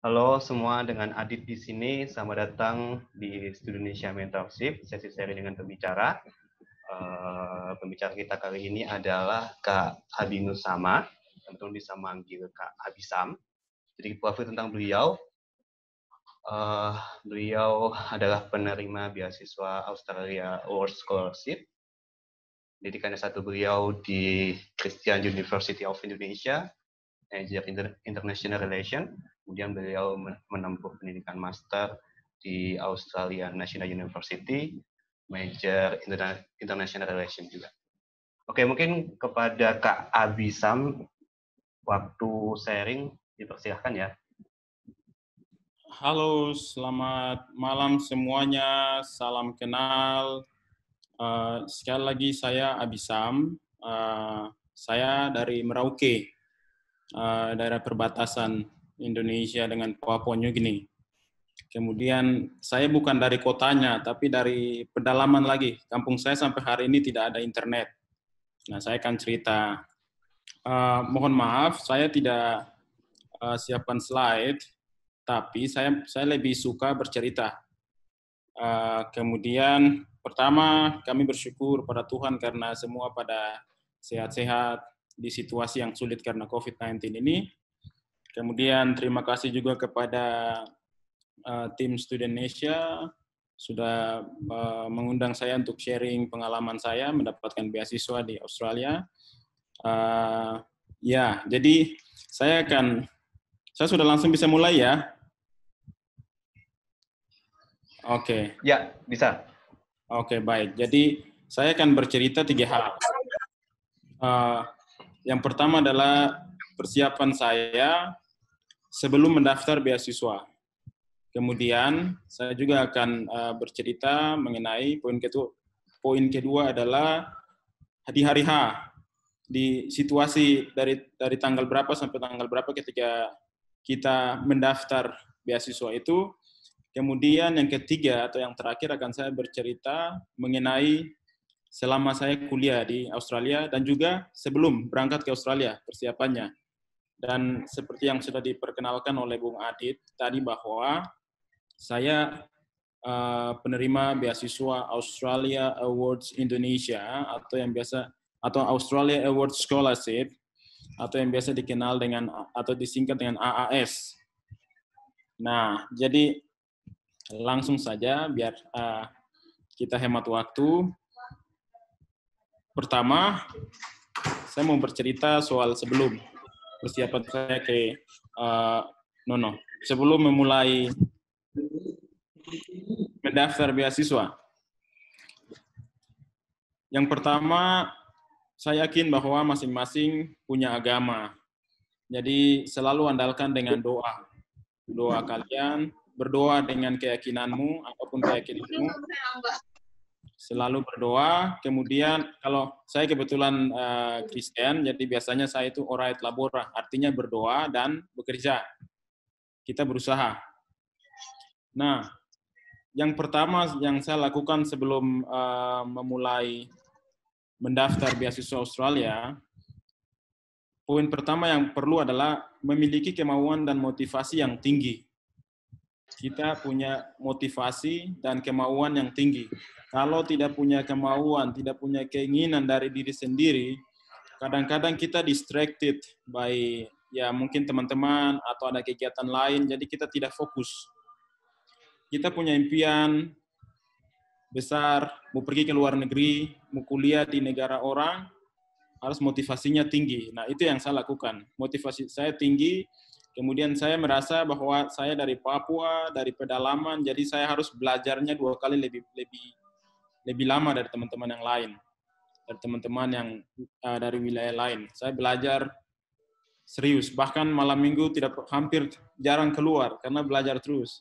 Halo semua, dengan Adit di sini. Selamat datang di Studio Indonesia Mentorship, sesi seri dengan pembicara. Uh, pembicara kita kali ini adalah Kak Abinus Sama, tentu bisa manggil Kak Abisam. Jadi profil tentang beliau, uh, beliau adalah penerima beasiswa Australia World Scholarship. Pendidikan satu satu beliau di Christian University of Indonesia, Asia International Relation Kemudian beliau menempuh pendidikan master di Australia National University, major international relations juga. Oke, mungkin kepada Kak Abisam waktu sharing dipersilahkan ya. Halo, selamat malam semuanya. Salam kenal. Eh, sekali lagi saya Abisam. Eh, saya dari Merauke, eh, daerah perbatasan Indonesia dengan Papua New Guinea. Kemudian saya bukan dari kotanya, tapi dari pedalaman lagi. Kampung saya sampai hari ini tidak ada internet. Nah, saya akan cerita. Uh, mohon maaf, saya tidak uh, siapkan slide, tapi saya saya lebih suka bercerita. Uh, kemudian pertama kami bersyukur pada Tuhan karena semua pada sehat-sehat di situasi yang sulit karena COVID-19 ini. Kemudian terima kasih juga kepada uh, tim Student Asia sudah uh, mengundang saya untuk sharing pengalaman saya mendapatkan beasiswa di Australia. Uh, ya, jadi saya akan saya sudah langsung bisa mulai ya. Oke. Okay. Ya, bisa. Oke, okay, baik. Jadi saya akan bercerita tiga hal. Uh, yang pertama adalah persiapan saya sebelum mendaftar beasiswa. Kemudian saya juga akan uh, bercerita mengenai poin kedua. Poin kedua adalah di hari H di situasi dari dari tanggal berapa sampai tanggal berapa ketika kita mendaftar beasiswa itu. Kemudian yang ketiga atau yang terakhir akan saya bercerita mengenai selama saya kuliah di Australia dan juga sebelum berangkat ke Australia persiapannya. Dan seperti yang sudah diperkenalkan oleh Bung Adit tadi bahwa saya uh, penerima beasiswa Australia Awards Indonesia atau yang biasa atau Australia Awards Scholarship atau yang biasa dikenal dengan atau disingkat dengan AAS. Nah, jadi langsung saja biar uh, kita hemat waktu. Pertama, saya mau bercerita soal sebelum persiapan saya ke uh, eh, Nono. Sebelum memulai mendaftar beasiswa, yang pertama saya yakin bahwa masing-masing punya agama. Jadi selalu andalkan dengan doa. Doa kalian, berdoa dengan keyakinanmu, apapun keyakinanmu selalu berdoa. Kemudian kalau saya kebetulan uh, Kristen, jadi biasanya saya itu orang labora, artinya berdoa dan bekerja. Kita berusaha. Nah, yang pertama yang saya lakukan sebelum uh, memulai mendaftar beasiswa Australia, poin pertama yang perlu adalah memiliki kemauan dan motivasi yang tinggi kita punya motivasi dan kemauan yang tinggi. Kalau tidak punya kemauan, tidak punya keinginan dari diri sendiri, kadang-kadang kita distracted by ya mungkin teman-teman atau ada kegiatan lain, jadi kita tidak fokus. Kita punya impian besar, mau pergi ke luar negeri, mau kuliah di negara orang, harus motivasinya tinggi. Nah, itu yang saya lakukan. Motivasi saya tinggi, Kemudian saya merasa bahwa saya dari Papua, dari pedalaman, jadi saya harus belajarnya dua kali lebih lebih lebih lama dari teman-teman yang lain, dari teman-teman yang uh, dari wilayah lain. Saya belajar serius, bahkan malam minggu tidak hampir jarang keluar karena belajar terus.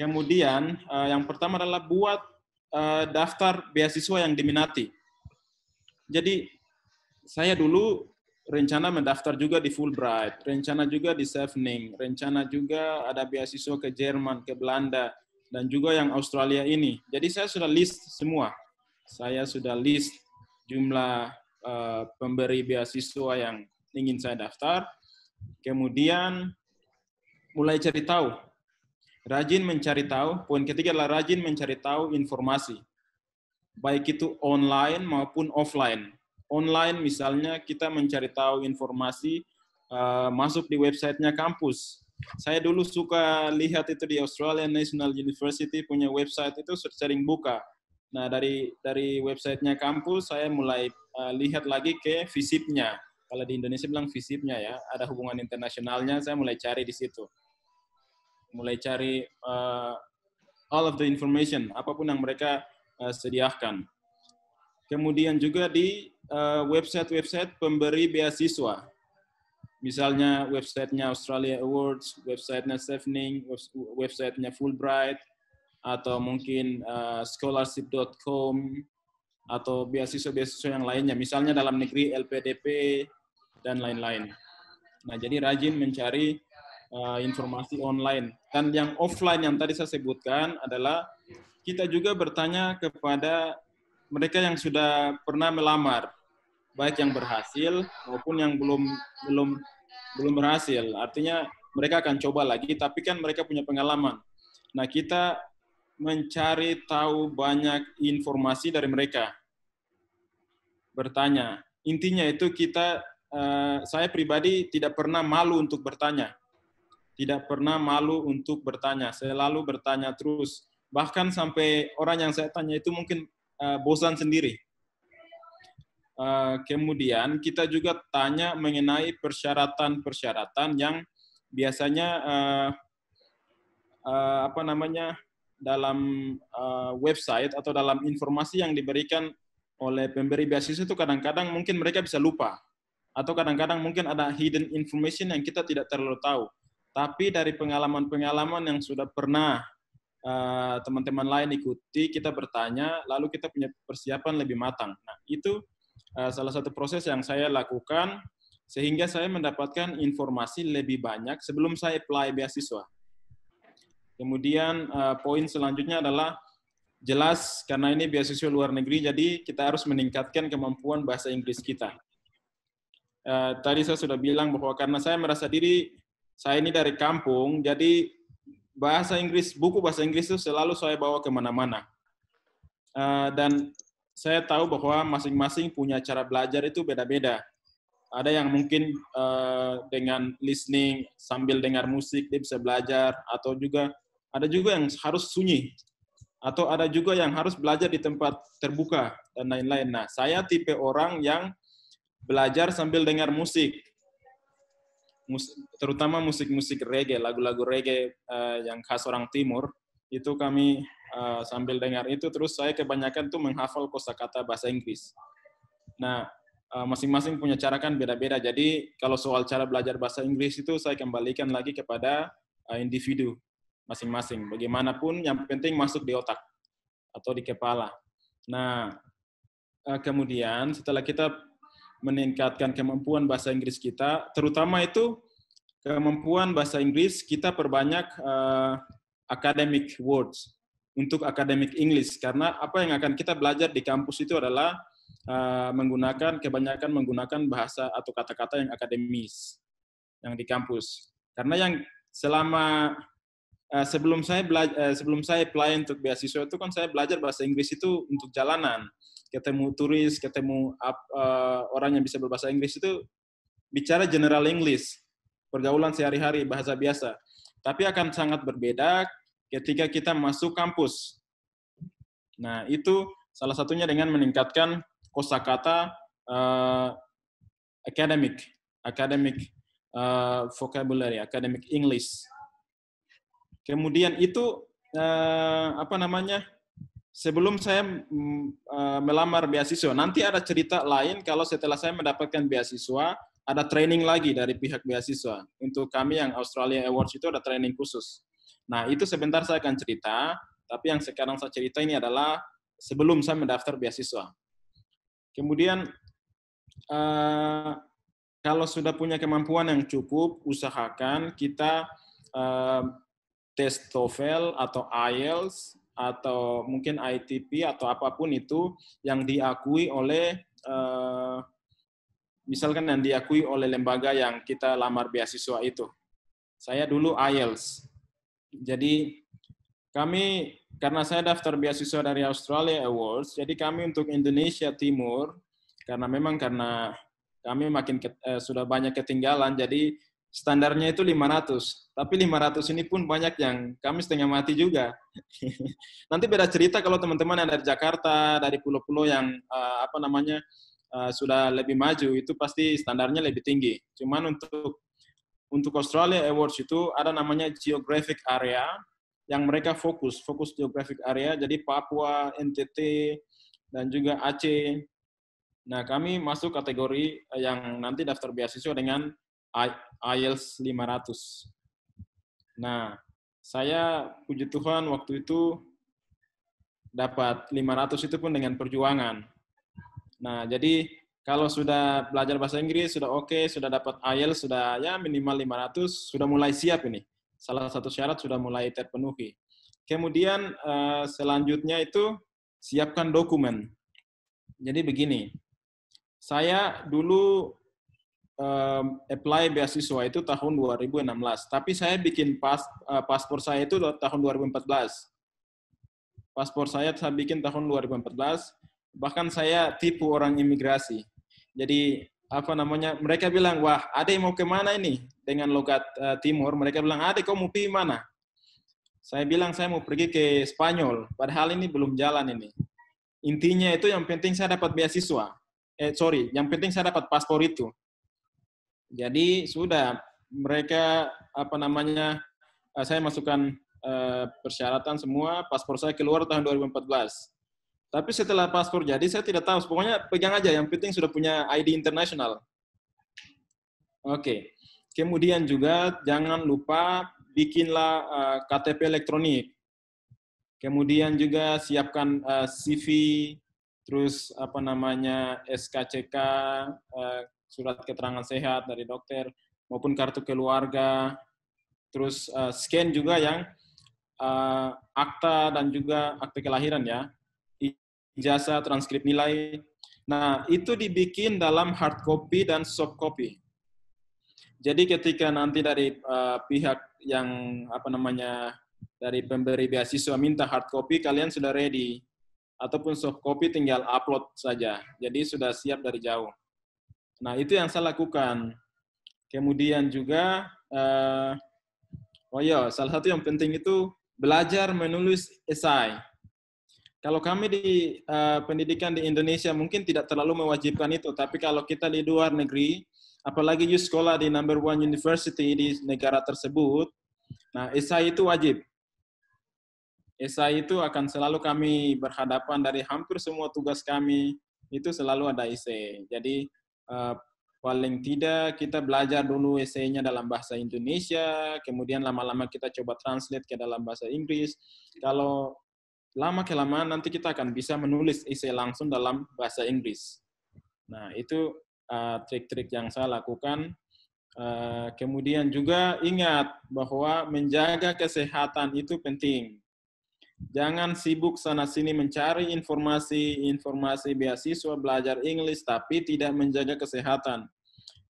Kemudian uh, yang pertama adalah buat uh, daftar beasiswa yang diminati. Jadi saya dulu rencana mendaftar juga di Fulbright, rencana juga di Sevening, rencana juga ada beasiswa ke Jerman, ke Belanda, dan juga yang Australia ini. Jadi saya sudah list semua. Saya sudah list jumlah uh, pemberi beasiswa yang ingin saya daftar. Kemudian mulai cari tahu. Rajin mencari tahu. Poin ketiga adalah rajin mencari tahu informasi. Baik itu online maupun offline online misalnya kita mencari tahu informasi uh, masuk di websitenya kampus. Saya dulu suka lihat itu di Australian National University punya website itu sering buka. Nah dari dari websitenya kampus saya mulai uh, lihat lagi ke visipnya. Kalau di Indonesia bilang visipnya ya, ada hubungan internasionalnya. Saya mulai cari di situ, mulai cari uh, all of the information apapun yang mereka uh, sediakan. Kemudian juga di website-website eh, pemberi beasiswa. Misalnya websitenya Australia Awards, websitenya Sevening, websitenya Fulbright, atau mungkin uh, eh, scholarship.com, atau beasiswa-beasiswa yang lainnya. Misalnya dalam negeri LPDP, dan lain-lain. Nah, jadi rajin mencari uh, informasi online. Dan yang offline yang tadi saya sebutkan adalah kita juga bertanya kepada mereka yang sudah pernah melamar, baik yang berhasil maupun yang belum belum belum berhasil. Artinya mereka akan coba lagi, tapi kan mereka punya pengalaman. Nah, kita mencari tahu banyak informasi dari mereka. Bertanya. Intinya itu kita, eh, saya pribadi tidak pernah malu untuk bertanya. Tidak pernah malu untuk bertanya. Selalu bertanya terus. Bahkan sampai orang yang saya tanya itu mungkin uh, bosan sendiri. Uh, kemudian kita juga tanya mengenai persyaratan-persyaratan yang biasanya uh, uh, apa namanya dalam uh, website atau dalam informasi yang diberikan oleh pemberi beasiswa itu kadang-kadang mungkin mereka bisa lupa atau kadang-kadang mungkin ada hidden information yang kita tidak terlalu tahu. Tapi dari pengalaman-pengalaman yang sudah pernah Eh, teman-teman uh, lain ikuti, kita bertanya, lalu kita punya persiapan lebih matang. Nah, itu uh, salah satu proses yang saya lakukan sehingga saya mendapatkan informasi lebih banyak sebelum saya apply beasiswa. Kemudian uh, poin selanjutnya adalah jelas karena ini beasiswa luar negeri, jadi kita harus meningkatkan kemampuan bahasa Inggris kita. Uh, tadi saya sudah bilang bahwa karena saya merasa diri saya ini dari kampung, jadi bahasa Inggris, buku bahasa Inggris itu selalu saya bawa kemana-mana. Uh, dan saya tahu bahwa masing-masing punya cara belajar itu beda-beda. Ada yang mungkin uh, dengan listening sambil dengar musik dia bisa belajar, atau juga ada juga yang harus sunyi, atau ada juga yang harus belajar di tempat terbuka dan lain-lain. Nah, saya tipe orang yang belajar sambil dengar musik terutama musik-musik reggae, lagu-lagu reggae uh, yang khas orang timur, itu kami uh, sambil dengar itu terus saya kebanyakan tuh menghafal kosakata bahasa Inggris. Nah, eh, masing-masing uh, punya cara kan beda-beda. Jadi kalau soal cara belajar bahasa Inggris itu saya kembalikan lagi kepada uh, individu masing-masing. Bagaimanapun yang penting masuk di otak atau di kepala. Nah, uh, kemudian setelah kita meningkatkan kemampuan bahasa Inggris kita, terutama itu kemampuan bahasa Inggris kita perbanyak uh, academic words untuk academic English karena apa yang akan kita belajar di kampus itu adalah uh, menggunakan kebanyakan menggunakan bahasa atau kata-kata yang akademis yang di kampus. Karena yang selama uh, sebelum saya belajar uh, sebelum saya apply untuk beasiswa itu kan saya belajar bahasa Inggris itu untuk jalanan ketemu turis, ketemu uh, eh, orang yang bisa berbahasa Inggris itu bicara general English, pergaulan sehari-hari, bahasa biasa. Tapi akan sangat berbeda ketika kita masuk kampus. Nah, itu salah satunya dengan meningkatkan kosakata uh, academic, academic uh, vocabulary, academic English. Kemudian itu uh, apa namanya? sebelum saya mm, eh, melamar beasiswa. Nanti ada cerita lain kalau setelah saya mendapatkan beasiswa, ada training lagi dari pihak beasiswa. Untuk kami yang Australia Awards itu ada training khusus. Nah, itu sebentar saya akan cerita, tapi yang sekarang saya cerita ini adalah sebelum saya mendaftar beasiswa. Kemudian, uh, kalau sudah punya kemampuan yang cukup, usahakan kita uh, eh, tes TOEFL atau IELTS atau mungkin ITP atau apapun itu yang diakui oleh eh, misalkan yang diakui oleh lembaga yang kita lamar beasiswa itu. Saya dulu IELTS. Jadi kami karena saya daftar beasiswa dari Australia Awards, jadi kami untuk Indonesia Timur karena memang karena kami makin ke, eh, sudah banyak ketinggalan, jadi standarnya itu 500. Tapi 500 ini pun banyak yang kami setengah mati juga. Nanti beda cerita kalau teman-teman yang dari Jakarta, dari pulau-pulau yang eh, apa namanya eh, sudah lebih maju itu pasti standarnya lebih tinggi. Cuman untuk untuk Australia Awards itu ada namanya geographic area yang mereka fokus, fokus geographic area. Jadi Papua, NTT dan juga Aceh. Nah, kami masuk kategori eh, yang nanti daftar beasiswa dengan Ah, IELTS 500. Nah, saya puji Tuhan waktu itu dapat 500 itu pun dengan perjuangan. Nah, jadi kalau sudah belajar bahasa Inggris, sudah oke, okay, sudah dapat ah, IELTS, sudah ya minimal 500, sudah mulai siap ini. Salah satu syarat sudah mulai terpenuhi. Kemudian eh, selanjutnya itu siapkan dokumen. Jadi begini, saya dulu um, apply beasiswa itu tahun 2016, tapi saya bikin pas, uh, paspor saya itu tahun 2014. Paspor saya saya bikin tahun 2014, bahkan saya tipu orang imigrasi. Jadi apa namanya? Mereka bilang, "Wah, ada yang mau kemana ini?" dengan logat uh, timur. Mereka bilang, ada kau mau pergi mana?" Saya bilang, "Saya mau pergi ke Spanyol." Padahal ini belum jalan ini. Intinya itu yang penting saya dapat beasiswa. Eh, sorry, yang penting saya dapat paspor itu jadi sudah mereka apa namanya eh, saya masukkan eh, persyaratan semua, paspor saya keluar tahun 2014. Tapi setelah paspor jadi saya tidak tahu, pokoknya pegang aja yang penting sudah punya ID internasional. Oke. Okay. Kemudian juga jangan lupa bikinlah eh, KTP elektronik. Kemudian juga siapkan CV, terus apa namanya SKCK, surat keterangan sehat dari dokter maupun kartu keluarga terus uh, scan juga yang uh, akta dan juga akte kelahiran ya ijazah transkrip nilai nah itu dibikin dalam hard copy dan soft copy jadi ketika nanti dari uh, pihak yang apa namanya dari pemberi beasiswa minta hard copy kalian sudah ready ataupun soft copy tinggal upload saja jadi sudah siap dari jauh Nah, itu yang saya lakukan. Kemudian juga, uh, oh ya, salah satu yang penting itu belajar menulis esai. Kalau kami di uh, pendidikan di Indonesia mungkin tidak terlalu mewajibkan itu, tapi kalau kita di luar negeri, apalagi you sekolah di number one university di negara tersebut, nah esai itu wajib. Esai itu akan selalu kami berhadapan dari hampir semua tugas kami itu selalu ada esai. Jadi Eh, paling tidak kita belajar dulu esainya dalam bahasa Indonesia, kemudian lama-lama kita coba translate ke dalam bahasa Inggris. Kalau lama kelamaan nanti kita akan bisa menulis esai langsung dalam bahasa Inggris. Nah, itu trik eh, trik-trik yang saya lakukan. Uh, kemudian juga ingat bahwa menjaga kesehatan itu penting. Jangan sibuk sana-sini mencari informasi-informasi beasiswa belajar Inggris, tapi tidak menjaga kesehatan.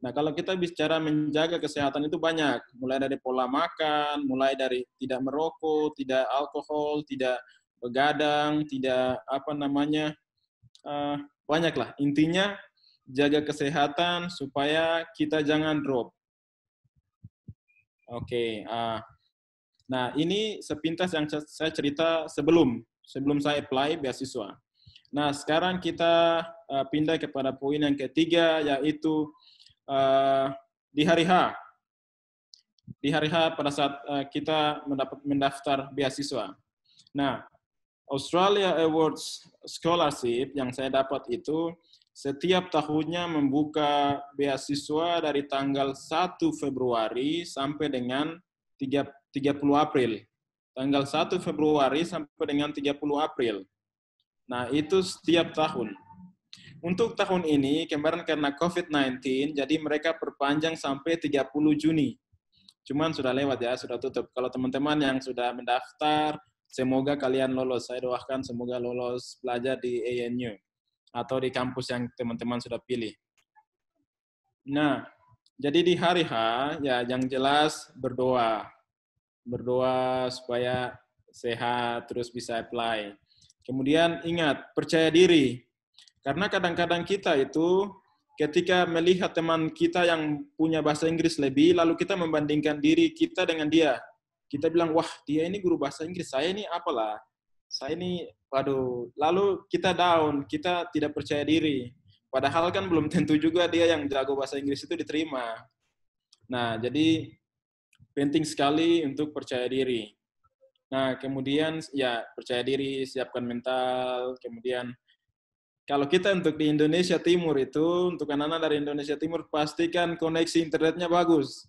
Nah, kalau kita bicara menjaga kesehatan itu banyak, mulai dari pola makan, mulai dari tidak merokok, tidak alkohol, tidak begadang, tidak apa namanya, uh, banyaklah. Intinya jaga kesehatan supaya kita jangan drop. Oke, okay, uh, Nah, ini sepintas yang saya cerita sebelum sebelum saya apply beasiswa. Nah, sekarang kita uh, pindah kepada poin yang ketiga yaitu uh, di hari H. Di hari H pada saat uh, kita mendapat mendaftar beasiswa. Nah, Australia Awards Scholarship yang saya dapat itu setiap tahunnya membuka beasiswa dari tanggal 1 Februari sampai dengan 3 30 April. Tanggal 1 Februari sampai dengan 30 April. Nah, itu setiap tahun. Untuk tahun ini, kemarin karena COVID-19, jadi mereka perpanjang sampai 30 Juni. Cuman sudah lewat ya, sudah tutup. Kalau teman-teman yang sudah mendaftar, semoga kalian lolos. Saya doakan semoga lolos belajar di ANU atau di kampus yang teman-teman sudah pilih. Nah, jadi di hari H, ya yang jelas berdoa berdoa supaya sehat terus bisa apply. Kemudian ingat, percaya diri. Karena kadang-kadang kita itu ketika melihat teman kita yang punya bahasa Inggris lebih, lalu kita membandingkan diri kita dengan dia. Kita bilang, wah dia ini guru bahasa Inggris, saya ini apalah. Saya ini, waduh. Lalu kita down, kita tidak percaya diri. Padahal kan belum tentu juga dia yang jago bahasa Inggris itu diterima. Nah, jadi penting sekali untuk percaya diri. Nah, kemudian ya percaya diri, siapkan mental, kemudian kalau kita untuk di Indonesia Timur itu, untuk anak-anak dari Indonesia Timur, pastikan koneksi internetnya bagus.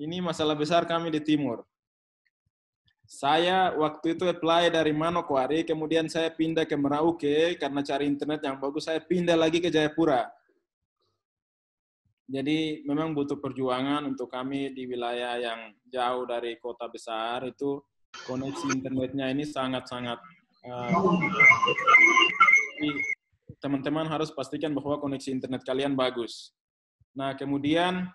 Ini masalah besar kami di Timur. Saya waktu itu apply dari Manokwari, kemudian saya pindah ke Merauke karena cari internet yang bagus, saya pindah lagi ke Jayapura. Jadi memang butuh perjuangan untuk kami di wilayah yang jauh dari kota besar itu koneksi internetnya ini sangat-sangat teman eh, teman-teman harus pastikan bahwa koneksi internet kalian bagus. Nah, kemudian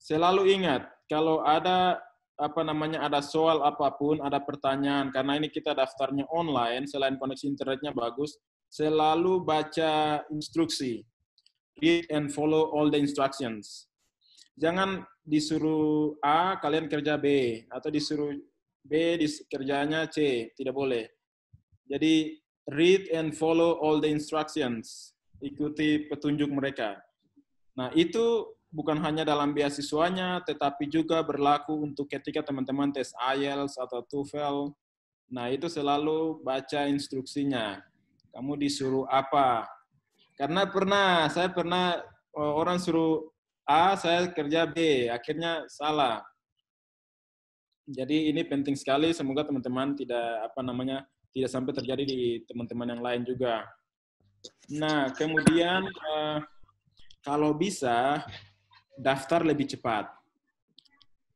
selalu ingat kalau ada apa namanya ada soal apapun, ada pertanyaan karena ini kita daftarnya online selain koneksi internetnya bagus, selalu baca instruksi read and follow all the instructions. Jangan disuruh A, kalian kerja B. Atau disuruh B, dis kerjanya C. Tidak boleh. Jadi, read and follow all the instructions. Ikuti petunjuk mereka. Nah, itu bukan hanya dalam beasiswanya, tetapi juga berlaku untuk ketika teman-teman tes IELTS atau TOEFL. Nah, itu selalu baca instruksinya. Kamu disuruh apa, karena pernah, saya pernah eh, orang suruh A, saya kerja B, akhirnya salah. Jadi ini penting sekali, semoga teman-teman tidak apa namanya tidak sampai terjadi di teman-teman yang lain juga. Nah, kemudian eh, kalau bisa daftar lebih cepat.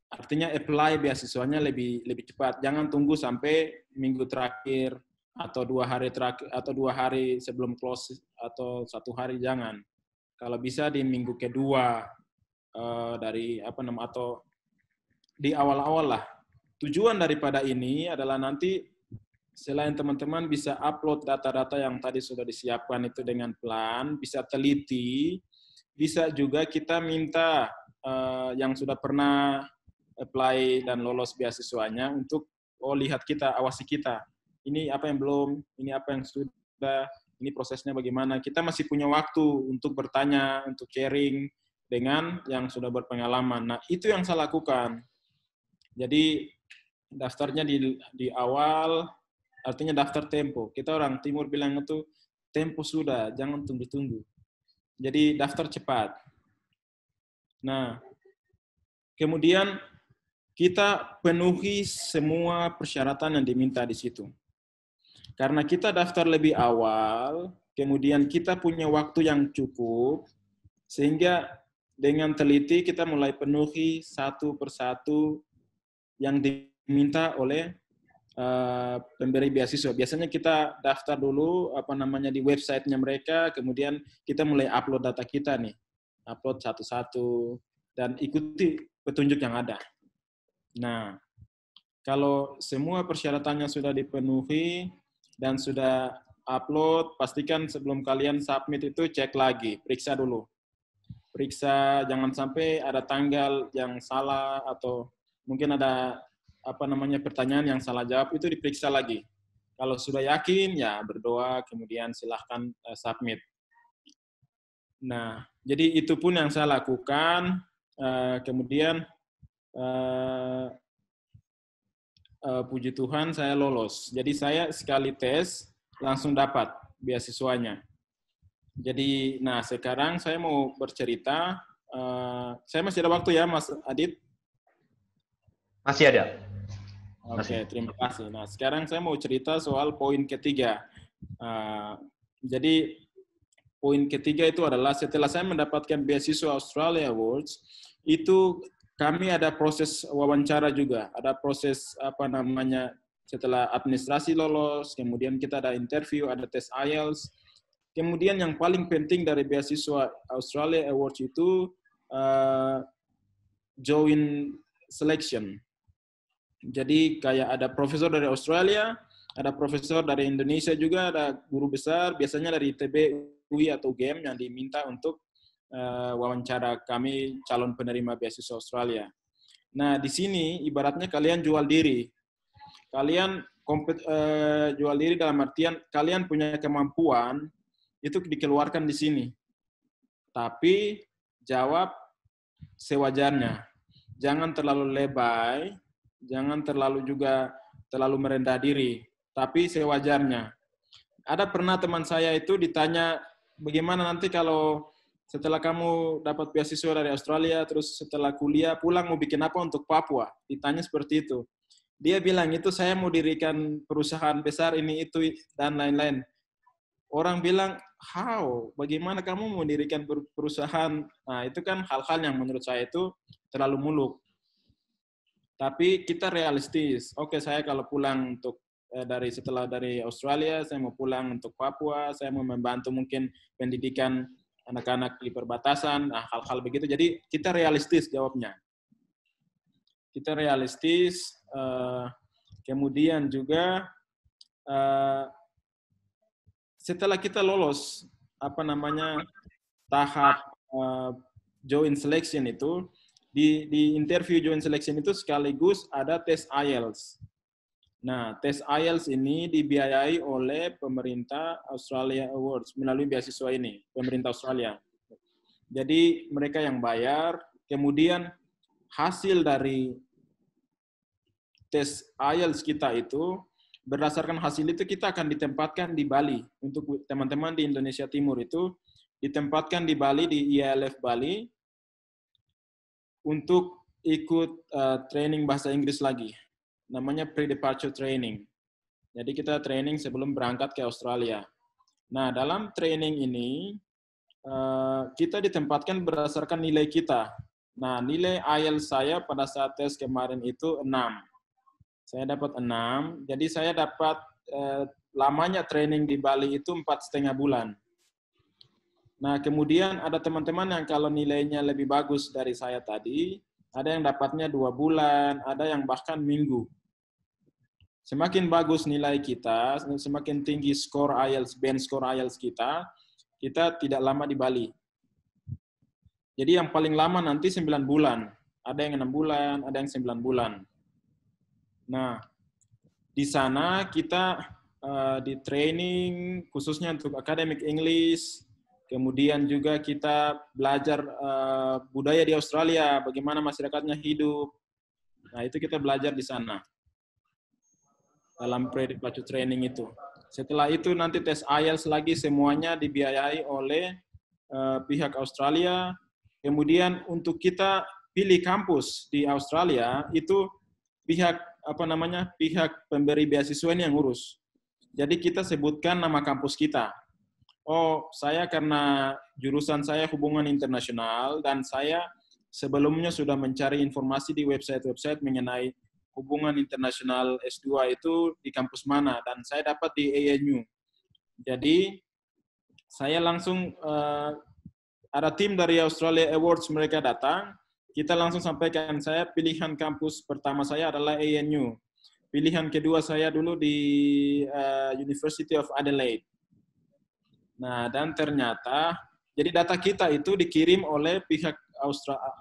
Artinya apply beasiswanya lebih lebih cepat. Jangan tunggu sampai minggu terakhir atau dua hari terakhir atau dua hari sebelum close atau satu hari jangan. Kalau bisa di minggu kedua uh, dari apa namanya atau di awal-awal lah. Tujuan daripada ini adalah nanti selain teman-teman bisa upload data-data yang tadi sudah disiapkan itu dengan pelan, bisa teliti, bisa juga kita minta uh, yang sudah pernah apply dan lolos beasiswanya untuk oh lihat kita, awasi kita ini apa yang belum, ini apa yang sudah, ini prosesnya bagaimana. Kita masih punya waktu untuk bertanya, untuk sharing dengan yang sudah berpengalaman. Nah, itu yang saya lakukan. Jadi daftarnya di di awal artinya daftar tempo. Kita orang timur bilang itu tempo sudah, jangan tunggu-tunggu. Jadi daftar cepat. Nah, kemudian kita penuhi semua persyaratan yang diminta di situ. Karena kita daftar lebih awal, kemudian kita punya waktu yang cukup, sehingga dengan teliti kita mulai penuhi satu persatu yang diminta oleh uh, pemberi beasiswa. Biasanya kita daftar dulu apa namanya di websitenya mereka, kemudian kita mulai upload data kita nih, upload satu-satu dan ikuti petunjuk yang ada. Nah, kalau semua persyaratannya sudah dipenuhi, dan sudah upload, pastikan sebelum kalian submit itu cek lagi, periksa dulu. Periksa jangan sampai ada tanggal yang salah atau mungkin ada apa namanya pertanyaan yang salah jawab itu diperiksa lagi. Kalau sudah yakin ya berdoa kemudian silahkan eh, submit. Nah, jadi itu pun yang saya lakukan. Eh, kemudian eh, uh, puji Tuhan saya lolos. Jadi saya sekali tes langsung dapat beasiswanya. Jadi, nah sekarang saya mau bercerita. Uh, saya masih ada waktu ya, Mas Adit? Masih ada. Oke, okay, terima kasih. Nah, sekarang saya mau cerita soal poin ketiga. Uh, jadi, poin ketiga itu adalah setelah saya mendapatkan beasiswa Australia Awards, itu kami ada proses wawancara juga, ada proses apa namanya setelah administrasi lolos, kemudian kita ada interview, ada tes IELTS. Kemudian yang paling penting dari beasiswa Australia Awards itu uh, join selection. Jadi kayak ada profesor dari Australia, ada profesor dari Indonesia juga, ada guru besar, biasanya dari ITB, UI atau game yang diminta untuk uh, wawancara kami calon penerima beasiswa Australia. Nah, di sini ibaratnya kalian jual diri. Kalian kompet, uh, jual diri dalam artian kalian punya kemampuan itu dikeluarkan di sini. Tapi jawab sewajarnya. Jangan terlalu lebay, jangan terlalu juga terlalu merendah diri, tapi sewajarnya. Ada pernah teman saya itu ditanya bagaimana nanti kalau setelah kamu dapat beasiswa dari Australia, terus setelah kuliah pulang mau bikin apa untuk Papua? Ditanya seperti itu. Dia bilang itu saya mau dirikan perusahaan besar ini itu dan lain-lain. Orang bilang, how? Bagaimana kamu mau dirikan perusahaan? Nah itu kan hal-hal yang menurut saya itu terlalu muluk. Tapi kita realistis. Oke, saya kalau pulang untuk eh, dari setelah dari Australia, saya mau pulang untuk Papua, saya mau membantu mungkin pendidikan anak-anak di perbatasan, nah hal-hal begitu. Jadi kita realistis jawabnya. Kita realistis, eh, kemudian juga eh, setelah kita lolos apa namanya tahap eh, join selection itu di di interview join selection itu sekaligus ada tes IELTS Nah, tes IELTS ini dibiayai oleh pemerintah Australia Awards melalui beasiswa ini, pemerintah Australia. Jadi mereka yang bayar, kemudian hasil dari tes IELTS kita itu berdasarkan hasil itu kita akan ditempatkan di Bali untuk teman-teman di Indonesia Timur itu ditempatkan di Bali di IELF Bali untuk ikut uh, training bahasa Inggris lagi namanya pre-departure training. Jadi kita training sebelum berangkat ke Australia. Nah, dalam training ini eh, kita ditempatkan berdasarkan nilai kita. Nah, nilai IELTS saya pada saat tes kemarin itu 6. Saya dapat 6, jadi saya dapat eh, lamanya training di Bali itu empat setengah bulan. Nah, kemudian ada teman-teman yang kalau nilainya lebih bagus dari saya tadi, ada yang dapatnya dua bulan, ada yang bahkan minggu. Semakin bagus nilai kita, semakin tinggi skor IELTS, band skor IELTS kita, kita tidak lama di Bali. Jadi yang paling lama nanti 9 bulan. Ada yang 6 bulan, ada yang 9 bulan. Nah, di sana kita uh, di training khususnya untuk academic English, Kemudian juga kita belajar uh, budaya di Australia, bagaimana masyarakatnya hidup. Nah, itu kita belajar di sana. Dalam pre pacu training itu. Setelah itu nanti tes IELTS lagi semuanya dibiayai oleh uh, pihak Australia. Kemudian untuk kita pilih kampus di Australia itu pihak apa namanya? pihak pemberi beasiswa ini yang ngurus. Jadi kita sebutkan nama kampus kita oh saya karena jurusan saya hubungan internasional dan saya sebelumnya sudah mencari informasi di website-website mengenai hubungan internasional S2 itu di kampus mana dan saya dapat di ANU. Jadi saya langsung uh, ada tim dari Australia Awards mereka datang, kita langsung sampaikan saya pilihan kampus pertama saya adalah ANU. Pilihan kedua saya dulu di uh, University of Adelaide Nah, dan ternyata jadi data kita itu dikirim oleh pihak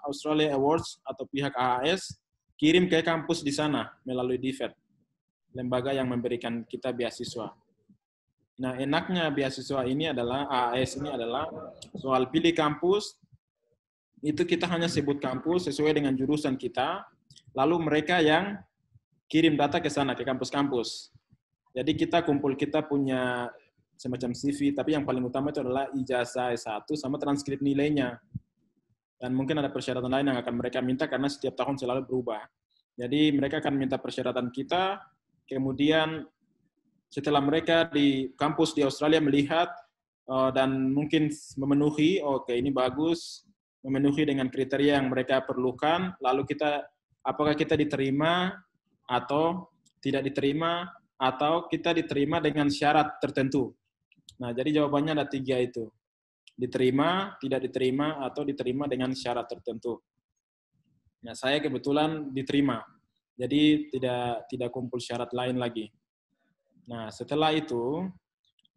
Australia Awards atau pihak AAS kirim ke kampus di sana melalui DFED, e lembaga yang memberikan kita beasiswa. Nah, enaknya beasiswa ini adalah AAS ini adalah soal pilih kampus itu kita hanya sebut kampus sesuai dengan jurusan kita, lalu mereka yang kirim data ke sana ke kampus-kampus. Jadi kita kumpul kita punya semacam CV, tapi yang paling utama itu adalah ijazah S1 sama transkrip nilainya. Dan mungkin ada persyaratan lain yang akan mereka minta karena setiap tahun selalu berubah. Jadi mereka akan minta persyaratan kita, kemudian setelah mereka di kampus di Australia melihat eh, dan mungkin memenuhi, oke okay, ini bagus, memenuhi dengan kriteria yang mereka perlukan, lalu kita apakah kita diterima atau tidak diterima atau kita diterima dengan syarat tertentu. Nah, jadi jawabannya ada tiga itu. Diterima, tidak diterima, atau diterima dengan syarat tertentu. Nah, saya kebetulan diterima. Jadi tidak tidak kumpul syarat lain lagi. Nah, setelah itu,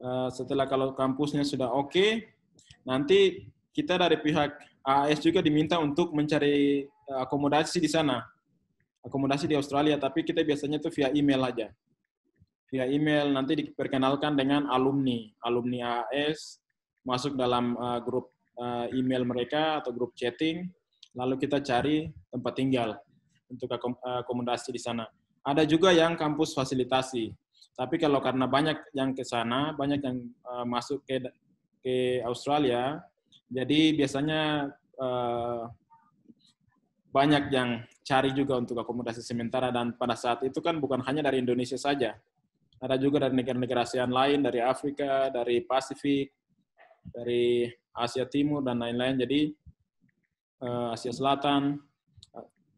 eh, setelah kalau kampusnya sudah oke, okay, nanti kita dari pihak AAS juga diminta untuk mencari eh, akomodasi di sana. Akomodasi di Australia, tapi kita biasanya tuh via email aja via email, nanti diperkenalkan dengan alumni, alumni AAS, masuk dalam uh, grup uh, email mereka atau grup chatting, lalu kita cari tempat tinggal untuk eh, akomodasi di sana. Ada juga yang kampus fasilitasi, tapi kalau karena banyak yang ke sana, banyak yang uh, masuk ke ke Australia, jadi biasanya uh, banyak yang cari juga untuk akomodasi sementara dan pada saat itu kan bukan hanya dari Indonesia saja, ada juga dari negara-negara ASEAN lain, dari Afrika, dari Pasifik, dari Asia Timur dan lain-lain. Jadi uh, Asia Selatan.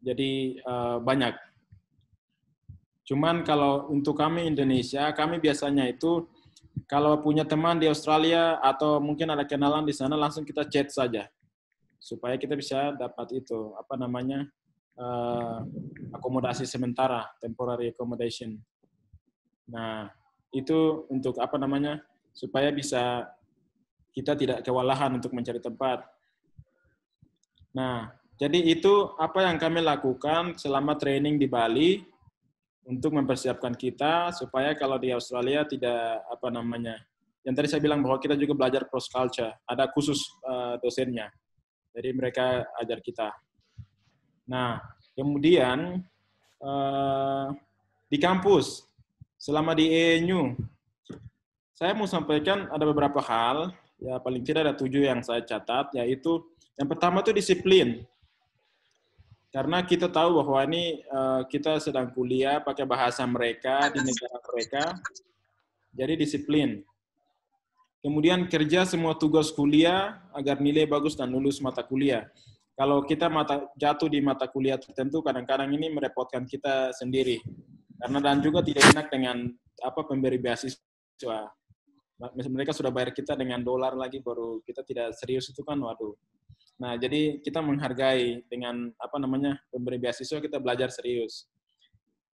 Jadi uh, banyak. Cuman kalau untuk kami Indonesia, kami biasanya itu kalau punya teman di Australia atau mungkin ada kenalan di sana langsung kita chat saja supaya kita bisa dapat itu apa namanya uh, akomodasi sementara temporary accommodation Nah, itu untuk apa namanya? Supaya bisa kita tidak kewalahan untuk mencari tempat. Nah, jadi itu apa yang kami lakukan selama training di Bali untuk mempersiapkan kita supaya kalau di Australia tidak apa namanya. Yang tadi saya bilang bahwa kita juga belajar cross culture, ada khusus uh, dosennya. Jadi mereka ajar kita. Nah, kemudian eh, di kampus Selama di ENU, saya mau sampaikan ada beberapa hal, ya paling tidak ada tujuh yang saya catat, yaitu yang pertama itu disiplin. Karena kita tahu bahwa ini eh, kita sedang kuliah pakai bahasa mereka, di negara mereka, jadi disiplin. Kemudian kerja semua tugas kuliah agar nilai bagus dan lulus mata kuliah. Kalau kita mata, jatuh di mata kuliah tertentu, kadang-kadang ini merepotkan kita sendiri. Karena dan juga tidak enak dengan apa pemberi beasiswa. Mereka sudah bayar kita dengan dolar lagi baru kita tidak serius itu kan waduh. Nah, jadi kita menghargai dengan apa namanya pemberi beasiswa kita belajar serius.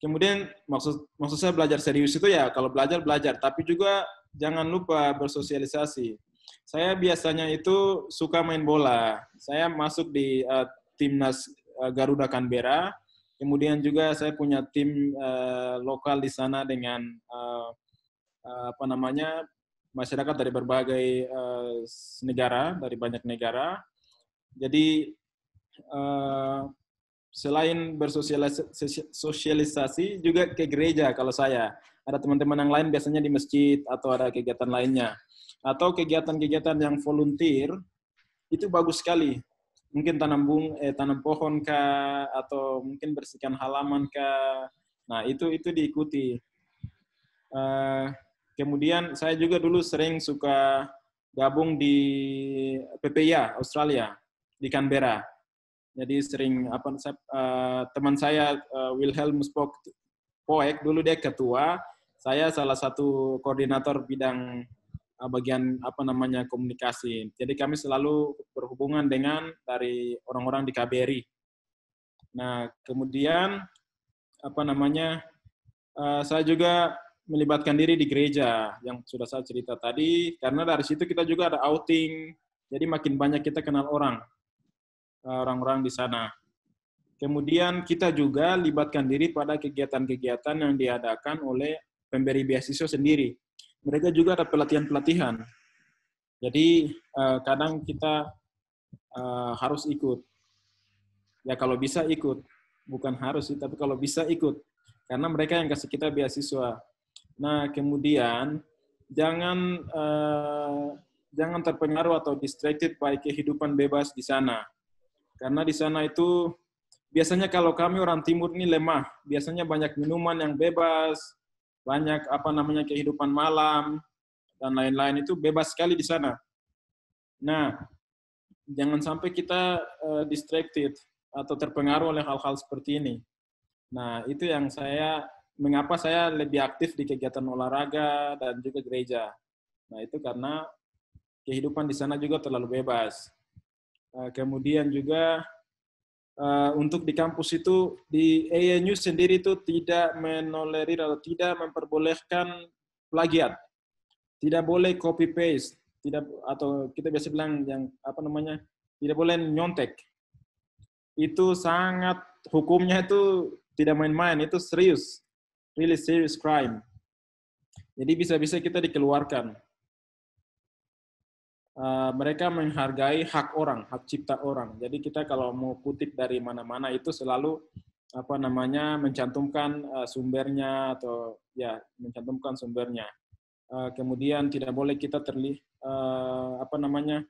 Kemudian maksud maksud saya belajar serius itu ya kalau belajar belajar, tapi juga jangan lupa bersosialisasi. Saya biasanya itu suka main bola. Saya masuk di uh, timnas uh, Garuda Canberra. Kemudian juga saya punya tim uh, lokal di sana dengan uh, apa namanya masyarakat dari berbagai uh, negara, dari banyak negara. Jadi uh, selain bersosialisasi juga ke gereja kalau saya. Ada teman-teman yang lain biasanya di masjid atau ada kegiatan lainnya. Atau kegiatan-kegiatan yang volunteer itu bagus sekali mungkin tanam bung eh, tanam pohon kah atau mungkin bersihkan halaman kah nah itu itu diikuti uh, kemudian saya juga dulu sering suka gabung di PPIA Australia di Canberra jadi sering apa uh, teman saya uh, Wilhelm Spock Poek dulu dia ketua saya salah satu koordinator bidang Eh, bagian apa namanya komunikasi. Jadi kami selalu berhubungan dengan dari orang-orang di KBRI. Nah, kemudian apa namanya eh, saya juga melibatkan diri di gereja yang sudah saya cerita tadi karena dari situ kita juga ada outing. Jadi makin banyak kita kenal orang eh, orang-orang di sana. Kemudian kita juga libatkan diri pada kegiatan-kegiatan yang diadakan oleh pemberi beasiswa sendiri mereka juga ada pelatihan-pelatihan. Jadi uh, kadang kita uh, harus ikut. Ya kalau bisa ikut, bukan harus sih, tapi kalau bisa ikut. Karena mereka yang kasih kita beasiswa. Nah kemudian jangan uh, jangan terpengaruh atau distracted by kehidupan bebas di sana. Karena di sana itu biasanya kalau kami orang timur ini lemah, biasanya banyak minuman yang bebas, banyak apa namanya kehidupan malam dan lain-lain itu bebas sekali di sana. Nah, jangan sampai kita uh, distracted atau terpengaruh oleh hal-hal seperti ini. Nah, itu yang saya mengapa saya lebih aktif di kegiatan olahraga dan juga gereja. Nah, itu karena kehidupan di sana juga terlalu bebas. Uh, kemudian juga uh, untuk di kampus itu di ANU sendiri itu tidak menolerir atau tidak memperbolehkan plagiat. Tidak boleh copy paste, tidak atau kita biasa bilang yang apa namanya? tidak boleh nyontek. Itu sangat hukumnya itu tidak main-main, itu serius. Really serious crime. Jadi bisa-bisa kita dikeluarkan. Eh, mereka menghargai hak orang, hak cipta orang. Jadi kita kalau mau kutip dari mana-mana itu selalu apa namanya mencantumkan uh, sumbernya atau ya mencantumkan sumbernya. Uh, kemudian tidak boleh kita terli uh, apa namanya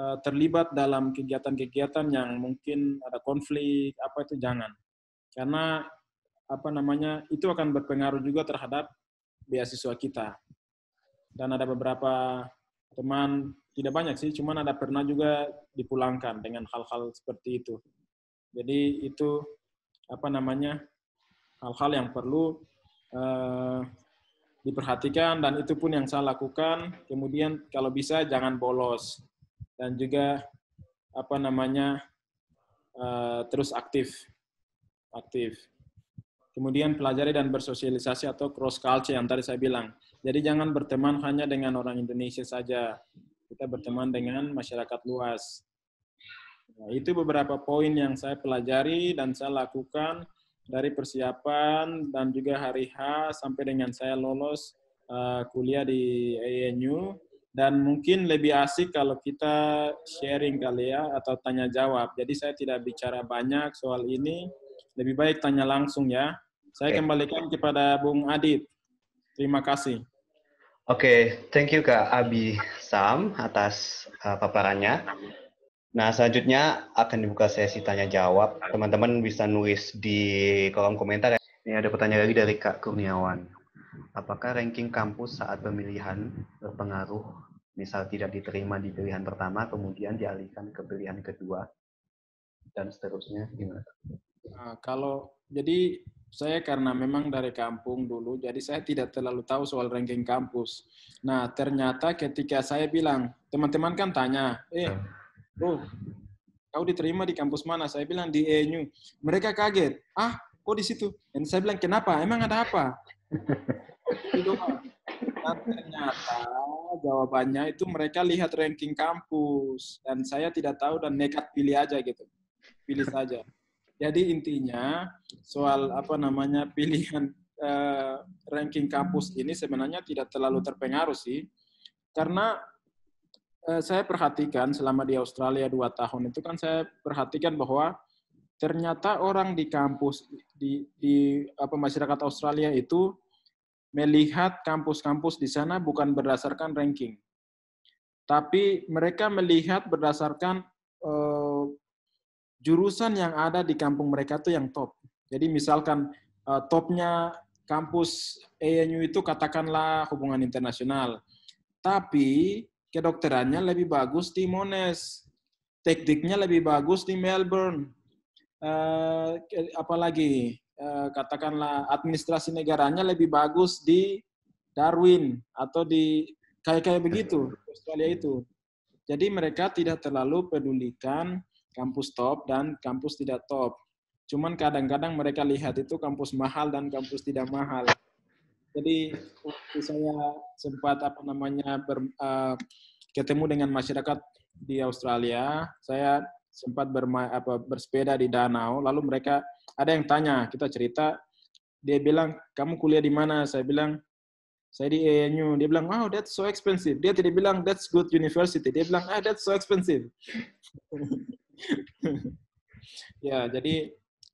uh, terlibat dalam kegiatan-kegiatan yang mungkin ada konflik apa itu jangan karena apa namanya itu akan berpengaruh juga terhadap beasiswa kita dan ada beberapa teman tidak banyak sih, cuman ada pernah juga dipulangkan dengan hal-hal seperti itu. Jadi itu apa namanya hal-hal yang perlu uh, diperhatikan dan itu pun yang saya lakukan. Kemudian kalau bisa jangan bolos dan juga apa namanya uh, terus aktif, aktif. Kemudian pelajari dan bersosialisasi atau cross culture yang tadi saya bilang. Jadi jangan berteman hanya dengan orang Indonesia saja. Kita berteman dengan masyarakat luas. Nah, itu beberapa poin yang saya pelajari dan saya lakukan dari persiapan dan juga hari H sampai dengan saya lolos uh, kuliah di ANU dan mungkin lebih asik kalau kita sharing kali ya atau tanya jawab. Jadi saya tidak bicara banyak soal ini, lebih baik tanya langsung ya. Saya kembalikan kepada Bung Adit. Terima kasih. Oke, okay, thank you Kak Abi Sam atas uh, paparannya. Nah, selanjutnya akan dibuka sesi tanya jawab. Teman-teman bisa nulis di kolom komentar. Ya. Ini ada pertanyaan lagi dari Kak Kurniawan. Apakah ranking kampus saat pemilihan berpengaruh? Misal tidak diterima di pilihan pertama, kemudian dialihkan ke pilihan kedua, dan seterusnya gimana? Nah, kalau jadi saya karena memang dari kampung dulu, jadi saya tidak terlalu tahu soal ranking kampus. Nah, ternyata ketika saya bilang, teman-teman kan tanya, eh, bro, iya. oh, kau diterima di kampus mana? Saya bilang di ENU. Mereka kaget, ah, kok di situ? Dan saya bilang, kenapa? Emang ada apa? Nah, ternyata jawabannya itu mereka lihat ranking kampus dan saya tidak tahu dan nekat pilih aja gitu. Pilih saja. Jadi intinya soal apa namanya pilihan uh, ranking kampus ini sebenarnya tidak terlalu terpengaruh sih. Karena uh, saya perhatikan selama di Australia dua tahun itu kan saya perhatikan bahwa ternyata orang di kampus di, di apa masyarakat Australia itu melihat kampus-kampus di sana bukan berdasarkan ranking tapi mereka melihat berdasarkan uh, jurusan yang ada di kampung mereka tuh yang top. Jadi misalkan uh, topnya kampus ANU itu katakanlah hubungan internasional. Tapi kedokterannya lebih bagus di Monash. Tekniknya lebih bagus di Melbourne. Uh, eh, apalagi uh, eh, katakanlah administrasi negaranya lebih bagus di Darwin atau di kayak kayak begitu Australia itu. Jadi mereka tidak terlalu pedulikan kampus top dan kampus tidak top. Cuman kadang-kadang mereka lihat itu kampus mahal dan kampus tidak mahal. Jadi waktu saya sempat apa namanya ber, uh, ketemu dengan masyarakat di Australia, saya sempat berma apa bersepeda di danau. Lalu mereka ada yang tanya, kita cerita, dia bilang kamu kuliah di mana? Saya bilang saya di ANU. Dia bilang, wow, that's so expensive. Dia tidak bilang, that's good university. Dia bilang, ah, that's so expensive. ya, jadi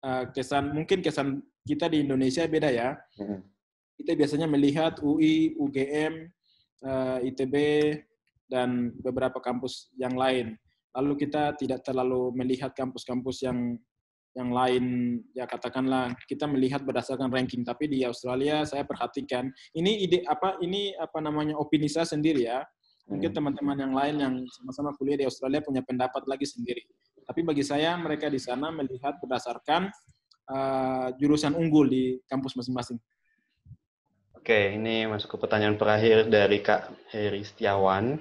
uh, kesan mungkin kesan kita di Indonesia beda ya. Kita biasanya melihat UI, UGM, uh, eh, ITB dan beberapa kampus yang lain. Lalu kita tidak terlalu melihat kampus-kampus yang yang lain ya katakanlah kita melihat berdasarkan ranking tapi di Australia saya perhatikan ini ide apa ini apa namanya opini saya sendiri ya mungkin teman-teman yang lain yang sama-sama kuliah di Australia punya pendapat lagi sendiri tapi bagi saya mereka di sana melihat berdasarkan uh, jurusan unggul di kampus masing-masing. Oke, ini masuk ke pertanyaan terakhir dari Kak Heri Setiawan.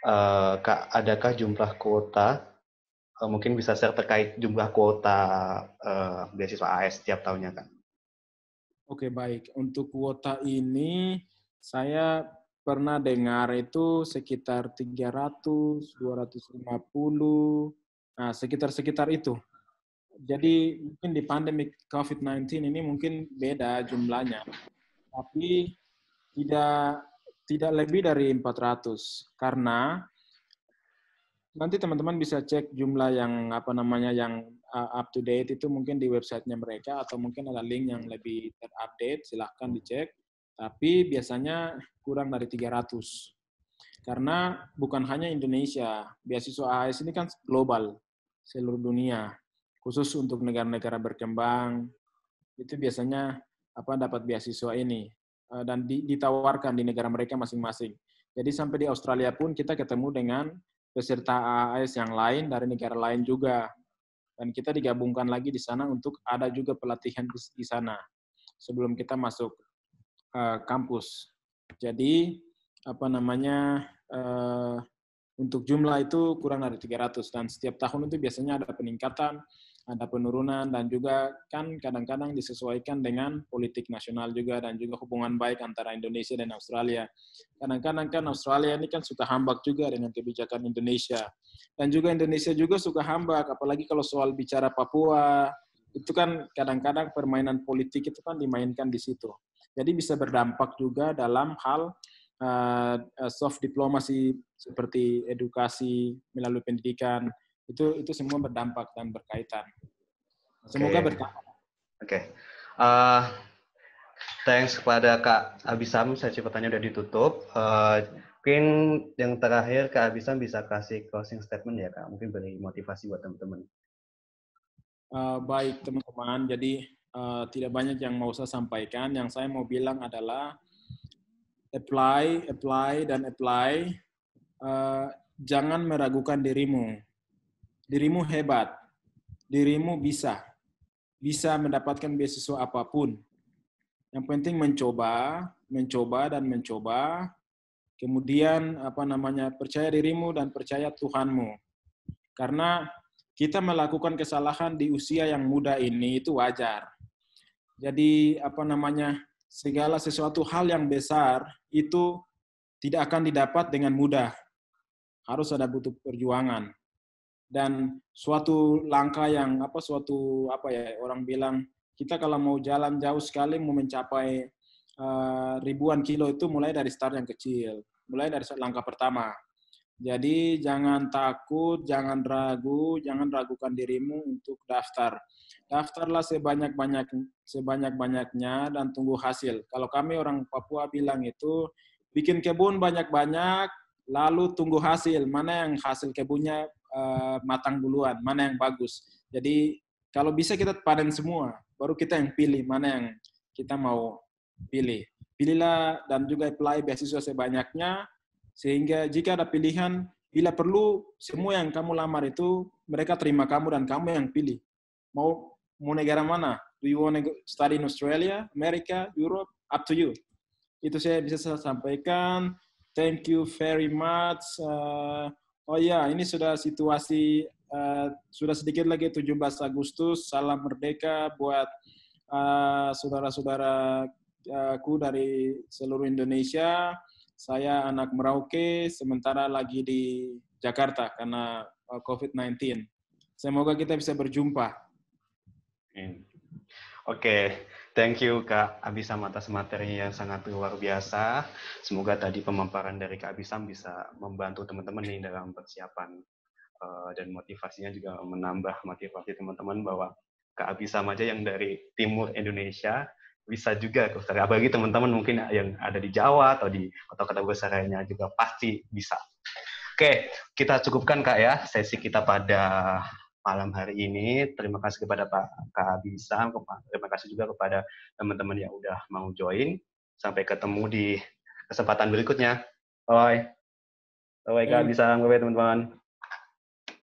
Uh, Kak, adakah jumlah kuota? Uh, mungkin bisa share terkait jumlah kuota uh, beasiswa AS setiap tahunnya, Kak. Oke, baik. Untuk kuota ini, saya pernah dengar itu sekitar 300, 250, Nah, sekitar-sekitar itu. Jadi mungkin di pandemi COVID-19 ini mungkin beda jumlahnya. Tapi tidak tidak lebih dari 400 karena nanti teman-teman bisa cek jumlah yang apa namanya yang uh, up to date itu mungkin di websitenya mereka atau mungkin ada link yang lebih terupdate silahkan dicek tapi biasanya kurang dari 300 karena bukan hanya Indonesia beasiswa AS ini kan global seluruh dunia, khusus untuk negara-negara berkembang itu biasanya apa dapat beasiswa ini eh, dan ditawarkan di negara mereka masing-masing. Jadi sampai di Australia pun kita ketemu dengan peserta AAS yang lain dari negara lain juga dan kita digabungkan lagi di sana untuk ada juga pelatihan di, sana sebelum kita masuk uh, kampus. Jadi apa namanya eh, untuk jumlah itu kurang dari 300 dan setiap tahun itu biasanya ada peningkatan, ada penurunan dan juga kan kadang-kadang disesuaikan dengan politik nasional juga dan juga hubungan baik antara Indonesia dan Australia. Kadang-kadang kan Australia ini kan suka hambak juga dengan kebijakan Indonesia. Dan juga Indonesia juga suka hambak apalagi kalau soal bicara Papua, itu kan kadang-kadang permainan politik itu kan dimainkan di situ. Jadi bisa berdampak juga dalam hal Eh, eh, soft diplomasi seperti edukasi melalui pendidikan itu itu semua berdampak dan berkaitan. Semoga okay. Oke. Okay. Uh, eh, thanks kepada Kak Abisam, saya cepatannya udah ditutup. Uh, mungkin yang terakhir Kak Abisam bisa kasih closing statement ya Kak, mungkin beri motivasi buat teman-teman. Uh, baik teman-teman, jadi uh, tidak banyak yang mau saya sampaikan. Yang saya mau bilang adalah apply, apply, dan apply. Uh, jangan meragukan dirimu. Dirimu hebat. Dirimu bisa. Bisa mendapatkan beasiswa apapun. Yang penting mencoba, mencoba dan mencoba. Kemudian apa namanya? percaya dirimu dan percaya Tuhanmu. Karena kita melakukan kesalahan di usia yang muda ini itu wajar. Jadi apa namanya? segala sesuatu hal yang besar itu tidak akan didapat dengan mudah. Harus ada butuh perjuangan. Dan suatu langkah yang apa suatu apa ya orang bilang kita kalau mau jalan jauh sekali mau mencapai uh, ribuan kilo itu mulai dari start yang kecil, mulai dari langkah pertama. Jadi jangan takut, jangan ragu, jangan ragukan dirimu untuk daftar. Daftarlah sebanyak-banyak sebanyak-banyaknya dan tunggu hasil. Kalau kami orang Papua bilang itu bikin kebun banyak-banyak lalu tunggu hasil. Mana yang hasil kebunnya uh, matang duluan, mana yang bagus. Jadi kalau bisa kita panen semua, baru kita yang pilih mana yang kita mau pilih. Pilihlah dan juga apply beasiswa sebanyaknya sehingga jika ada pilihan, bila perlu semua yang kamu lamar itu mereka terima kamu dan kamu yang pilih. Mau mau negara mana? Do you want to study in Australia, America, Europe? Up to you. Itu saya bisa saya sampaikan. Thank you very much. Uh, oh ya, yeah, ini sudah situasi uh, sudah sedikit lagi 17 Agustus. Salam merdeka buat saudara-saudara uh, saudara -saudaraku dari seluruh Indonesia. Saya anak Merauke, sementara lagi di Jakarta karena eh, COVID-19. Semoga kita bisa berjumpa. Oke, okay. thank you Kak Abisam atas materinya yang sangat luar biasa. Semoga tadi pemaparan dari Kak Abisam bisa membantu teman-teman nih dalam persiapan eh, dan motivasinya juga menambah motivasi teman-teman bahwa Kak Abisam aja yang dari timur Indonesia bisa juga ke Australia. Apalagi teman-teman mungkin yang ada di Jawa atau di kota-kota besar lainnya juga pasti bisa. Oke, kita cukupkan Kak ya sesi kita pada malam hari ini. Terima kasih kepada Pak Kak Bisa, terima kasih juga kepada teman-teman yang udah mau join. Sampai ketemu di kesempatan berikutnya. Bye. Bye Kak iya. Bisa, bye teman-teman.